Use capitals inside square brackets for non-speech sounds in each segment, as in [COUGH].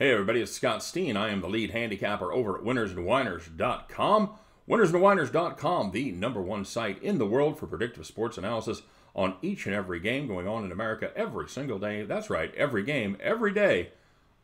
Hey everybody, it's Scott Steen. I am the lead handicapper over at winnersandwiners.com. Winnersandwiners.com, the number one site in the world for predictive sports analysis on each and every game going on in America every single day. That's right, every game, every day,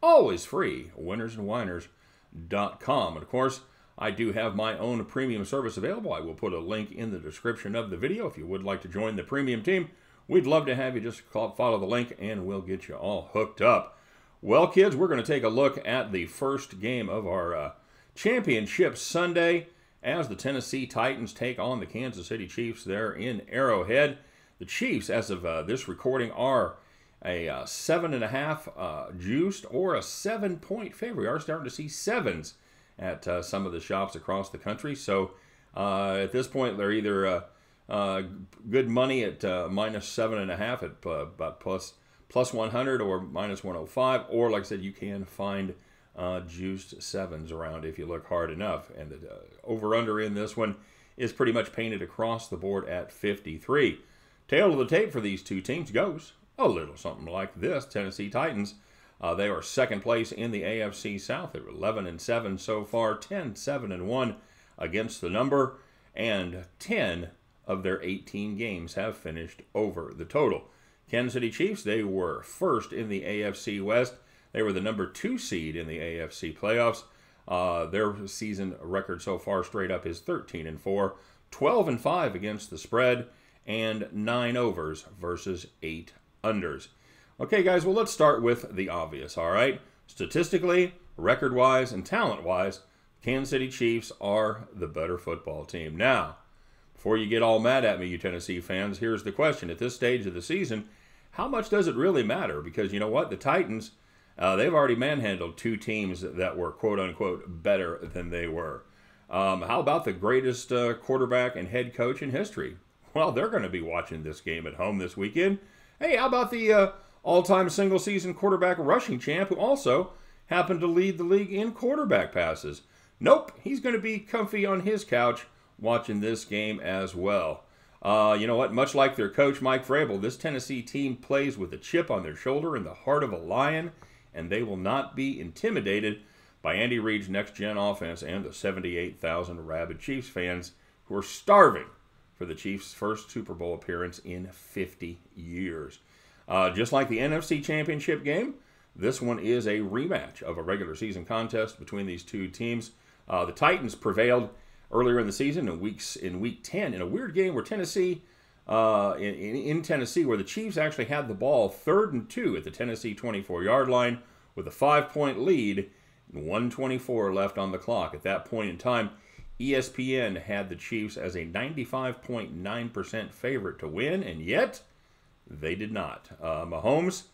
always free. Winnersandwiners.com. And of course, I do have my own premium service available. I will put a link in the description of the video if you would like to join the premium team. We'd love to have you just follow the link and we'll get you all hooked up. Well, kids, we're going to take a look at the first game of our uh, championship Sunday as the Tennessee Titans take on the Kansas City Chiefs there in Arrowhead. The Chiefs, as of uh, this recording, are a uh, seven and a half uh, juiced or a seven point favorite. We are starting to see sevens at uh, some of the shops across the country. So uh, at this point, they're either good money at minus seven and a half at about plus plus 100 or minus 105. Or, like I said, you can find uh, juiced sevens around if you look hard enough. And the uh, over under in this one is pretty much painted across the board at 53. Tail of the tape for these two teams goes a little something like this Tennessee Titans. Uh, they are second place in the AFC South. They're 11 and 7 so far, 10 7 and 1 against the number, and 10 of their 18 games have finished over the total. Kansas City Chiefs, they were first in the AFC West. They were the number two seed in the AFC playoffs. Uh, their season record so far straight up is 13 and 4, 12 and 5 against the spread, and 9 overs versus 8 unders. Okay, guys, well, let's start with the obvious, all right? Statistically, record wise, and talent wise, Kansas City Chiefs are the better football team. Now, before you get all mad at me, you Tennessee fans, here's the question. At this stage of the season, how much does it really matter? Because you know what? The Titans, uh, they've already manhandled two teams that were quote unquote better than they were. Um, how about the greatest uh, quarterback and head coach in history? Well, they're going to be watching this game at home this weekend. Hey, how about the uh, all time single season quarterback rushing champ who also happened to lead the league in quarterback passes? Nope, he's going to be comfy on his couch watching this game as well. Uh, you know what? Much like their coach, Mike Frabel, this Tennessee team plays with a chip on their shoulder and the heart of a lion, and they will not be intimidated by Andy Reid's next gen offense and the 78,000 rabid Chiefs fans who are starving for the Chiefs' first Super Bowl appearance in 50 years. Uh, just like the NFC Championship game, this one is a rematch of a regular season contest between these two teams. Uh, the Titans prevailed earlier in the season in weeks in week 10 in a weird game where Tennessee uh, in, in, Tennessee where the Chiefs actually had the ball third and two at the Tennessee 24 yard line with a five point lead and 124 left on the clock. At that point in time, ESPN had the Chiefs as a 95.9% favorite to win, and yet they did not. Uh, Mahomes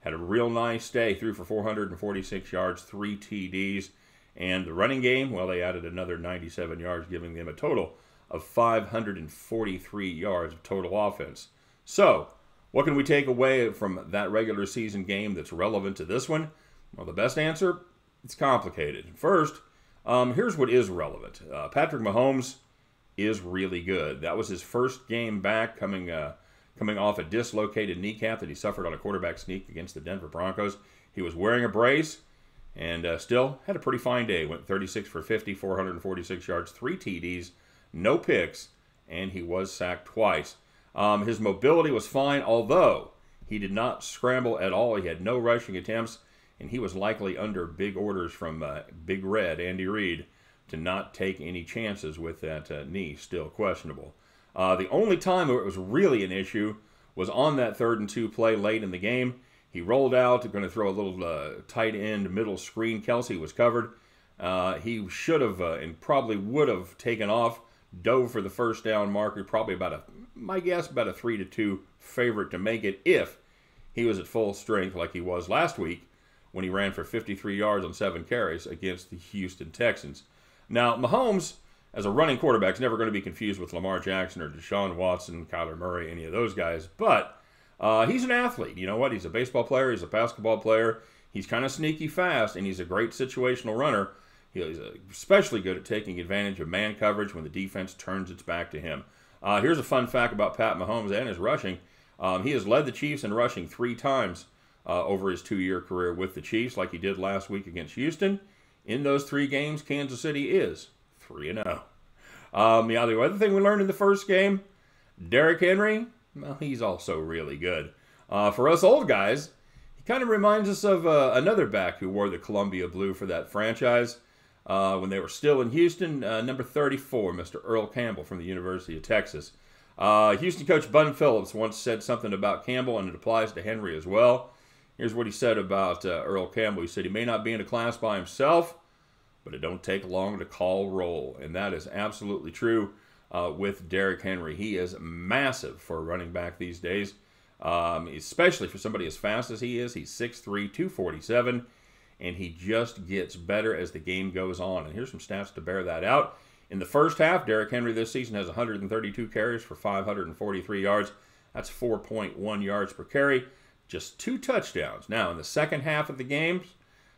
had a real nice day, threw for 446 yards, three TDs. And the running game, well, they added another 97 yards, giving them a total of 543 yards of total offense. So, what can we take away from that regular season game that's relevant to this one? Well, the best answer it's complicated. First, um, here's what is relevant uh, Patrick Mahomes is really good. That was his first game back coming. Uh, coming off a dislocated kneecap that he suffered on a quarterback sneak against the Denver Broncos. He was wearing a brace and uh, still had a pretty fine day. Went 36 for 50, 446 yards, three TDs, no picks, and he was sacked twice. Um, his mobility was fine, although he did not scramble at all. He had no rushing attempts, and he was likely under big orders from uh, Big Red, Andy Reid, to not take any chances with that uh, knee, still questionable. Uh, the only time where it was really an issue was on that third and two play late in the game. He rolled out, going to throw a little uh, tight end middle screen. Kelsey was covered. Uh, he should have uh, and probably would have taken off, dove for the first down marker, probably about a, my guess, about a 3 to 2 favorite to make it if he was at full strength like he was last week when he ran for 53 yards on seven carries against the Houston Texans. Now, Mahomes, as a running quarterback, is never going to be confused with Lamar Jackson or Deshaun Watson, Kyler Murray, any of those guys, but uh, he's an athlete. You know what? He's a baseball player. He's a basketball player. He's kind of sneaky fast, and he's a great situational runner. He's uh, especially good at taking advantage of man coverage when the defense turns its back to him. Uh, here's a fun fact about Pat Mahomes and his rushing. Um, he has led the Chiefs in rushing three times uh, over his two-year career with the Chiefs, like he did last week against Houston. In those three games, Kansas City is three and zero. Oh. Um, the other thing we learned in the first game, Derrick Henry well, he's also really good. Uh, for us old guys, he kind of reminds us of uh, another back who wore the Columbia blue for that franchise uh, when they were still in Houston, uh, number 34, Mr. Earl Campbell from the University of Texas. Uh, Houston coach Bun Phillips once said something about Campbell, and it applies to Henry as well. Here's what he said about uh, Earl Campbell. He said he may not be in a class by himself, but it don't take long to call roll, and that is absolutely true uh, with Derrick Henry. He is massive for a running back these days, um, especially for somebody as fast as he is. He's 6'3, 247, and he just gets better as the game goes on. And here's some stats to bear that out. In the first half, Derrick Henry this season has 132 carries for 543 yards. That's 4.1 yards per carry, just two touchdowns. Now, in the second half of the games,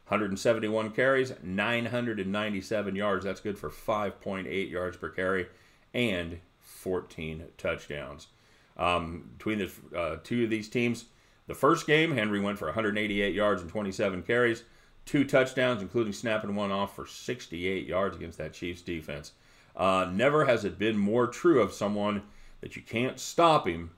171 carries, 997 yards. That's good for 5.8 yards per carry and 14 touchdowns. Um, between the uh, two of these teams, the first game, Henry went for 188 yards and 27 carries, two touchdowns, including snapping one off for 68 yards against that Chiefs defense. Uh, never has it been more true of someone that you can't stop him.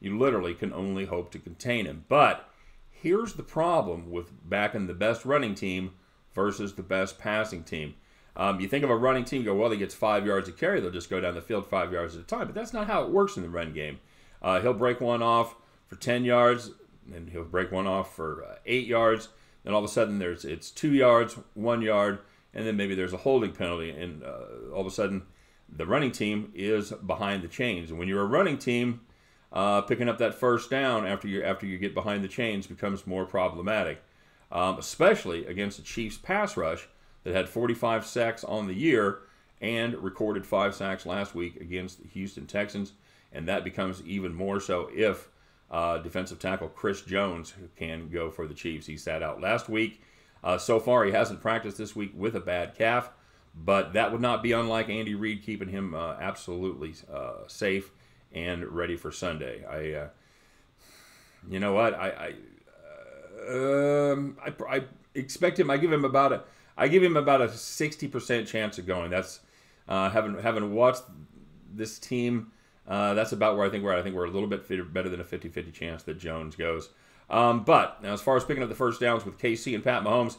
You literally can only hope to contain him. But here's the problem with backing the best running team versus the best passing team. Um, you think of a running team, go, well, he gets five yards of carry. They'll just go down the field five yards at a time. But that's not how it works in the run game. Uh, he'll break one off for 10 yards, and he'll break one off for uh, eight yards. Then all of a sudden, there's it's two yards, one yard, and then maybe there's a holding penalty. And uh, all of a sudden, the running team is behind the chains. And when you're a running team, uh, picking up that first down after you after you get behind the chains becomes more problematic, um, especially against the Chiefs pass rush that had 45 sacks on the year and recorded five sacks last week against the Houston Texans. And that becomes even more so if uh, defensive tackle Chris Jones can go for the Chiefs. He sat out last week. Uh, so far, he hasn't practiced this week with a bad calf, but that would not be unlike Andy Reid keeping him uh, absolutely uh, safe and ready for Sunday. I, uh, you know what, I, I, um, I, I expect him. I give him about a I give him about a 60% chance of going. That's uh, having having watched this team. Uh, that's about where I think we're at. I think we're a little bit better than a 50 50 chance that Jones goes. Um, but as far as picking up the first downs with KC and Pat Mahomes,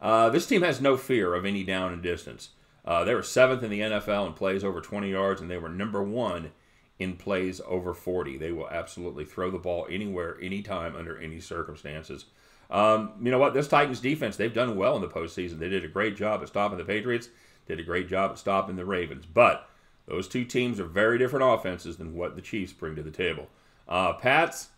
uh, this team has no fear of any down and distance. Uh, they were seventh in the NFL in plays over 20 yards, and they were number one in plays over 40. They will absolutely throw the ball anywhere, anytime, under any circumstances. Um, you know what? This Titans defense, they've done well in the postseason. They did a great job at stopping the Patriots, did a great job at stopping the Ravens. But those two teams are very different offenses than what the Chiefs bring to the table. Uh, Pats,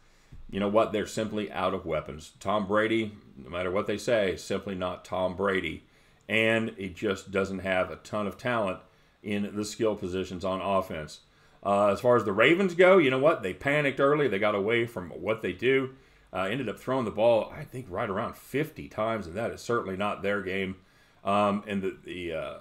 you know what? They're simply out of weapons. Tom Brady, no matter what they say, simply not Tom Brady. And he just doesn't have a ton of talent in the skill positions on offense. Uh, as far as the Ravens go, you know what? They panicked early. They got away from what they do. Uh, ended up throwing the ball, I think, right around 50 times, and that is certainly not their game. Um, and the the, uh,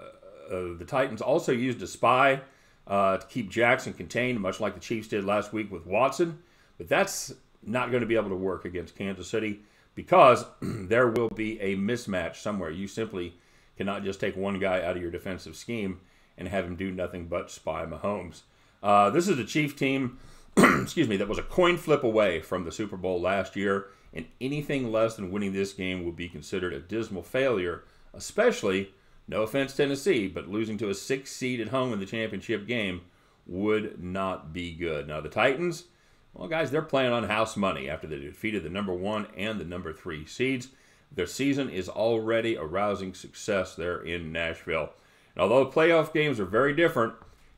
uh, the Titans also used a spy uh, to keep Jackson contained, much like the Chiefs did last week with Watson. But that's not going to be able to work against Kansas City because [CLEARS THROAT] there will be a mismatch somewhere. You simply cannot just take one guy out of your defensive scheme and have him do nothing but spy Mahomes. Uh, this is a Chief team [CLEARS THROAT] excuse me, that was a coin flip away from the Super Bowl last year, and anything less than winning this game would be considered a dismal failure, especially, no offense, Tennessee, but losing to a six seed at home in the championship game would not be good. Now, the Titans, well, guys, they're playing on house money after they defeated the number one and the number three seeds. Their season is already a rousing success there in Nashville. And although playoff games are very different,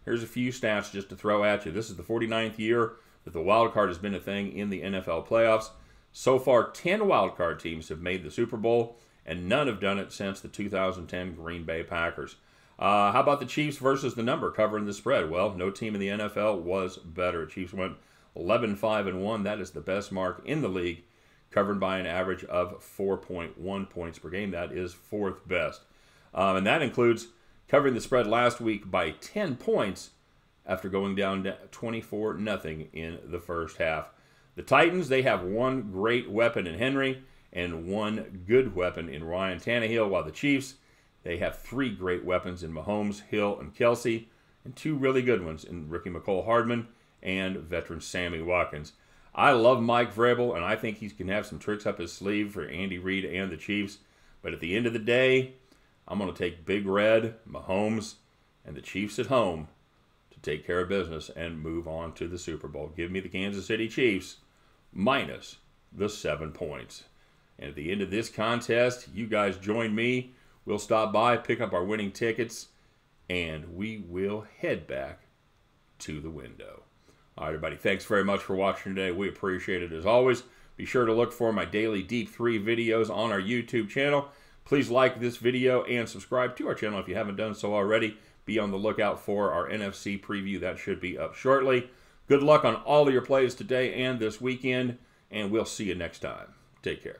Here's a few stats just to throw at you. This is the 49th year that the wild card has been a thing in the NFL playoffs. So far, 10 wild card teams have made the Super Bowl, and none have done it since the 2010 Green Bay Packers. Uh, how about the Chiefs versus the number covering the spread? Well, no team in the NFL was better. Chiefs went 11 5 and 1. That is the best mark in the league, covered by an average of 4.1 points per game. That is fourth best. Um, and that includes covering the spread last week by 10 points after going down 24 nothing in the first half. The Titans, they have one great weapon in Henry and one good weapon in Ryan Tannehill, while the Chiefs, they have three great weapons in Mahomes, Hill, and Kelsey, and two really good ones in Ricky McCole Hardman and veteran Sammy Watkins. I love Mike Vrabel, and I think he can have some tricks up his sleeve for Andy Reid and the Chiefs. But at the end of the day, I'm going to take Big Red, Mahomes, and the Chiefs at home to take care of business and move on to the Super Bowl. Give me the Kansas City Chiefs minus the seven points. And at the end of this contest, you guys join me. We'll stop by, pick up our winning tickets, and we will head back to the window. All right, everybody, thanks very much for watching today. We appreciate it as always. Be sure to look for my daily Deep 3 videos on our YouTube channel. Please like this video and subscribe to our channel if you haven't done so already. Be on the lookout for our NFC preview. That should be up shortly. Good luck on all of your plays today and this weekend, and we'll see you next time. Take care.